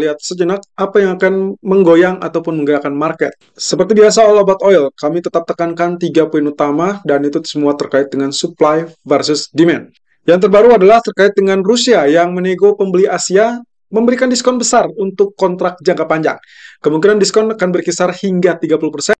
lihat sejenak apa yang akan menggoyang ataupun menggerakkan market. Seperti biasa all about oil, kami tetap tekankan tiga poin utama dan itu semua terkait dengan supply versus demand. Yang terbaru adalah terkait dengan Rusia yang menego pembeli Asia memberikan diskon besar untuk kontrak jangka panjang. Kemungkinan diskon akan berkisar hingga 30%.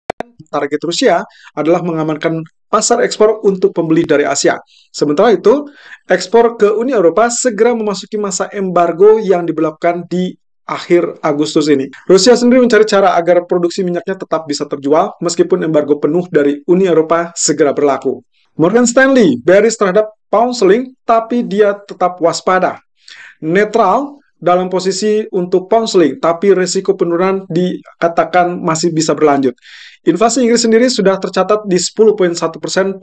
Target Rusia adalah mengamankan pasar ekspor untuk pembeli dari Asia. Sementara itu, ekspor ke Uni Eropa segera memasuki masa embargo yang diberlakukan di akhir Agustus ini. Rusia sendiri mencari cara agar produksi minyaknya tetap bisa terjual meskipun embargo penuh dari Uni Eropa segera berlaku. Morgan Stanley bearish terhadap pound sterling tapi dia tetap waspada. Netral dalam posisi untuk pound sterling tapi resiko penurunan dikatakan masih bisa berlanjut. Inflasi Inggris sendiri sudah tercatat di 10.1%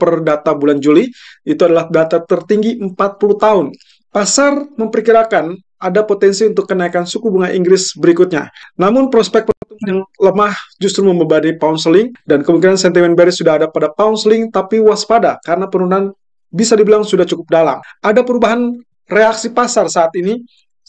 per data bulan Juli. Itu adalah data tertinggi 40 tahun. Pasar memperkirakan ada potensi untuk kenaikan suku bunga Inggris berikutnya. Namun prospek pertumbuhan yang lemah justru membebani pound sterling dan kemungkinan sentimen bearish sudah ada pada pound sterling tapi waspada karena penurunan bisa dibilang sudah cukup dalam. Ada perubahan reaksi pasar saat ini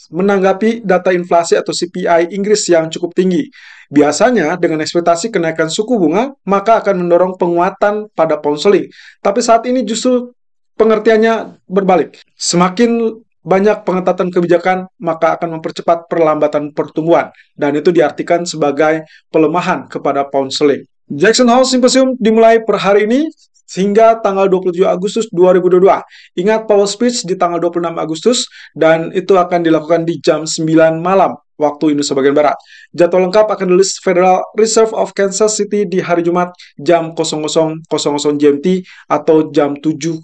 menanggapi data inflasi atau CPI Inggris yang cukup tinggi. Biasanya dengan ekspektasi kenaikan suku bunga maka akan mendorong penguatan pada pound sterling. Tapi saat ini justru pengertiannya berbalik. Semakin banyak pengetatan kebijakan maka akan mempercepat perlambatan pertumbuhan dan itu diartikan sebagai pelemahan kepada pound sterling. Jackson Hole Symposium dimulai per hari ini hingga tanggal 27 Agustus 2022. Ingat power speech di tanggal 26 Agustus dan itu akan dilakukan di jam 9 malam waktu Indonesia bagian Barat. Jadwal lengkap akan dirilis Federal Reserve of Kansas City di hari Jumat jam 00.00 GMT atau jam 7.00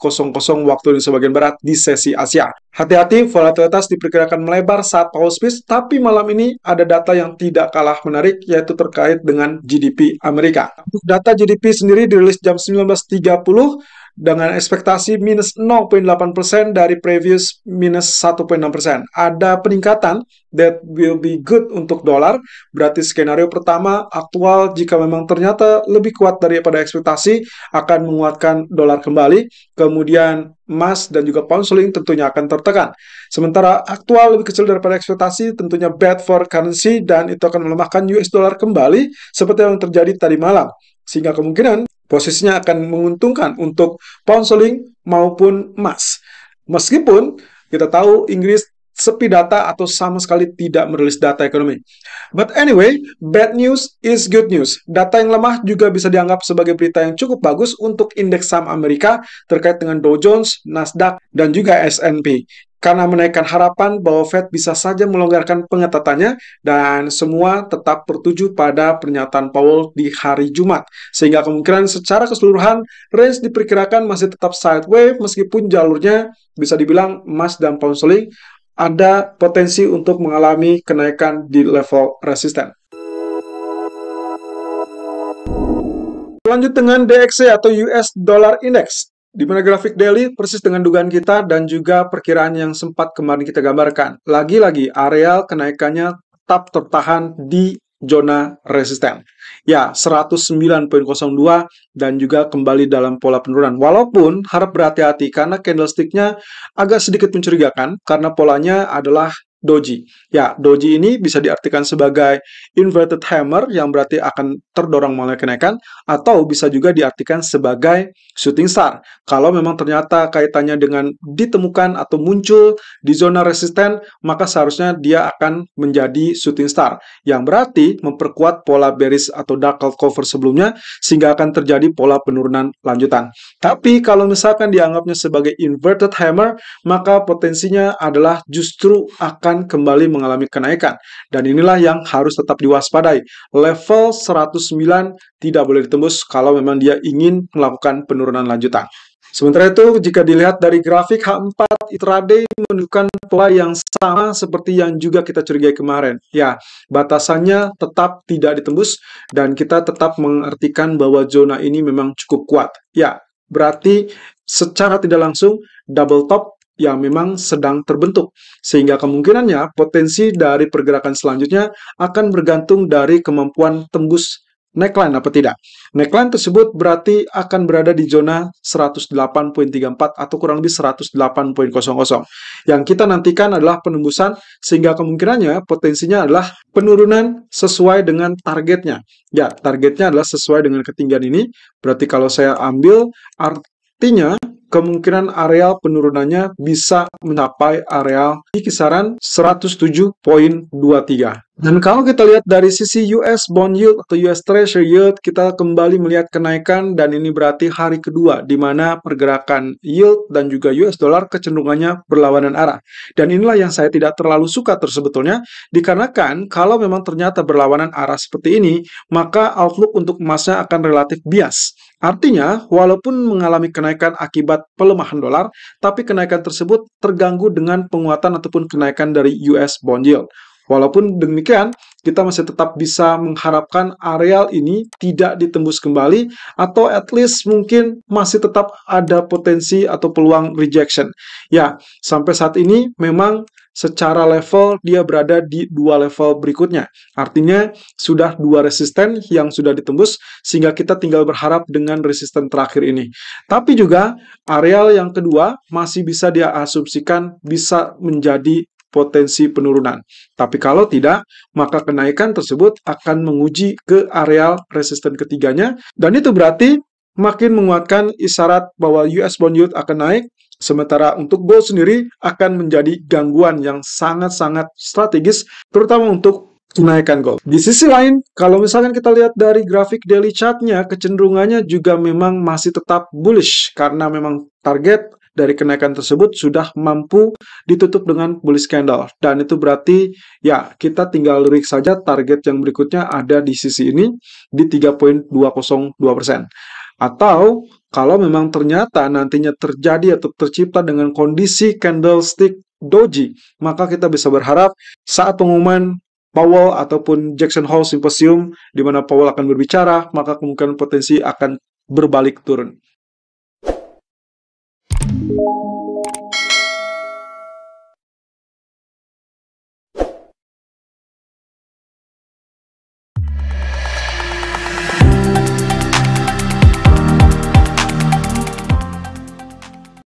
waktu Indonesia bagian Barat di sesi Asia. Hati-hati, volatilitas diperkirakan melebar saat power speech, tapi malam ini ada data yang tidak kalah menarik, yaitu terkait dengan GDP Amerika. Data GDP sendiri dirilis jam 19.30 dengan ekspektasi minus 0.8% dari previous minus 1.6%. Ada peningkatan that will be good untuk dolar, berarti skenario pertama aktual jika memang ternyata lebih kuat daripada ekspektasi akan menguatkan dolar kembali, kemudian emas dan juga pound sterling tentunya akan tertekan. Sementara aktual lebih kecil daripada ekspektasi tentunya bad for currency dan itu akan melemahkan US dollar kembali seperti yang terjadi tadi malam. Sehingga kemungkinan Posisinya akan menguntungkan untuk pound sterling maupun emas. Meskipun kita tahu Inggris sepi data atau sama sekali tidak merilis data ekonomi. But anyway, bad news is good news. Data yang lemah juga bisa dianggap sebagai berita yang cukup bagus untuk indeks saham Amerika terkait dengan Dow Jones, Nasdaq, dan juga S&P karena menaikkan harapan bahwa Fed bisa saja melonggarkan pengetatannya dan semua tetap bertuju pada pernyataan Powell di hari Jumat. Sehingga kemungkinan secara keseluruhan range diperkirakan masih tetap sideways meskipun jalurnya bisa dibilang emas dan pound sterling ada potensi untuk mengalami kenaikan di level resisten. Lanjut dengan DXY e atau US Dollar Index. Di mana grafik daily persis dengan dugaan kita dan juga perkiraan yang sempat kemarin kita gambarkan. Lagi-lagi areal kenaikannya tetap tertahan di zona resisten. Ya, 109.02 dan juga kembali dalam pola penurunan. Walaupun harap berhati-hati karena candlesticknya agak sedikit mencurigakan karena polanya adalah doji. Ya, doji ini bisa diartikan sebagai inverted hammer yang berarti akan terdorong mengalami kenaikan atau bisa juga diartikan sebagai shooting star. Kalau memang ternyata kaitannya dengan ditemukan atau muncul di zona resisten, maka seharusnya dia akan menjadi shooting star yang berarti memperkuat pola bearish atau dark cloud cover sebelumnya sehingga akan terjadi pola penurunan lanjutan. Tapi kalau misalkan dianggapnya sebagai inverted hammer, maka potensinya adalah justru akan akan kembali mengalami kenaikan. Dan inilah yang harus tetap diwaspadai. Level 109 tidak boleh ditembus kalau memang dia ingin melakukan penurunan lanjutan. Sementara itu, jika dilihat dari grafik H4 intraday menunjukkan pola yang sama seperti yang juga kita curigai kemarin. Ya, batasannya tetap tidak ditembus dan kita tetap mengartikan bahwa zona ini memang cukup kuat. Ya, berarti secara tidak langsung double top yang memang sedang terbentuk. Sehingga kemungkinannya potensi dari pergerakan selanjutnya akan bergantung dari kemampuan tembus neckline apa tidak. Neckline tersebut berarti akan berada di zona 108.34 atau kurang lebih 108.00. Yang kita nantikan adalah penembusan sehingga kemungkinannya potensinya adalah penurunan sesuai dengan targetnya. Ya, targetnya adalah sesuai dengan ketinggian ini. Berarti kalau saya ambil artinya kemungkinan areal penurunannya bisa mencapai areal di kisaran 107.23. Dan kalau kita lihat dari sisi US bond yield atau US treasury yield, kita kembali melihat kenaikan dan ini berarti hari kedua di mana pergerakan yield dan juga US dollar kecenderungannya berlawanan arah. Dan inilah yang saya tidak terlalu suka tersebetulnya, dikarenakan kalau memang ternyata berlawanan arah seperti ini, maka outlook untuk emasnya akan relatif bias. Artinya, walaupun mengalami kenaikan akibat pelemahan dolar, tapi kenaikan tersebut terganggu dengan penguatan ataupun kenaikan dari US bond yield. Walaupun demikian, kita masih tetap bisa mengharapkan areal ini tidak ditembus kembali atau at least mungkin masih tetap ada potensi atau peluang rejection. Ya, sampai saat ini memang secara level dia berada di dua level berikutnya. Artinya sudah dua resisten yang sudah ditembus sehingga kita tinggal berharap dengan resisten terakhir ini. Tapi juga areal yang kedua masih bisa dia asumsikan bisa menjadi potensi penurunan. Tapi kalau tidak, maka kenaikan tersebut akan menguji ke areal resisten ketiganya dan itu berarti makin menguatkan isyarat bahwa US bond yield akan naik Sementara untuk gold sendiri akan menjadi gangguan yang sangat-sangat strategis, terutama untuk kenaikan gold. Di sisi lain, kalau misalkan kita lihat dari grafik daily chartnya, kecenderungannya juga memang masih tetap bullish karena memang target dari kenaikan tersebut sudah mampu ditutup dengan bullish candle. Dan itu berarti ya kita tinggal lirik saja target yang berikutnya ada di sisi ini di 3.202%. Atau kalau memang ternyata nantinya terjadi atau tercipta dengan kondisi candlestick doji, maka kita bisa berharap saat pengumuman Powell ataupun Jackson Hole Symposium, di mana Powell akan berbicara, maka kemungkinan potensi akan berbalik turun.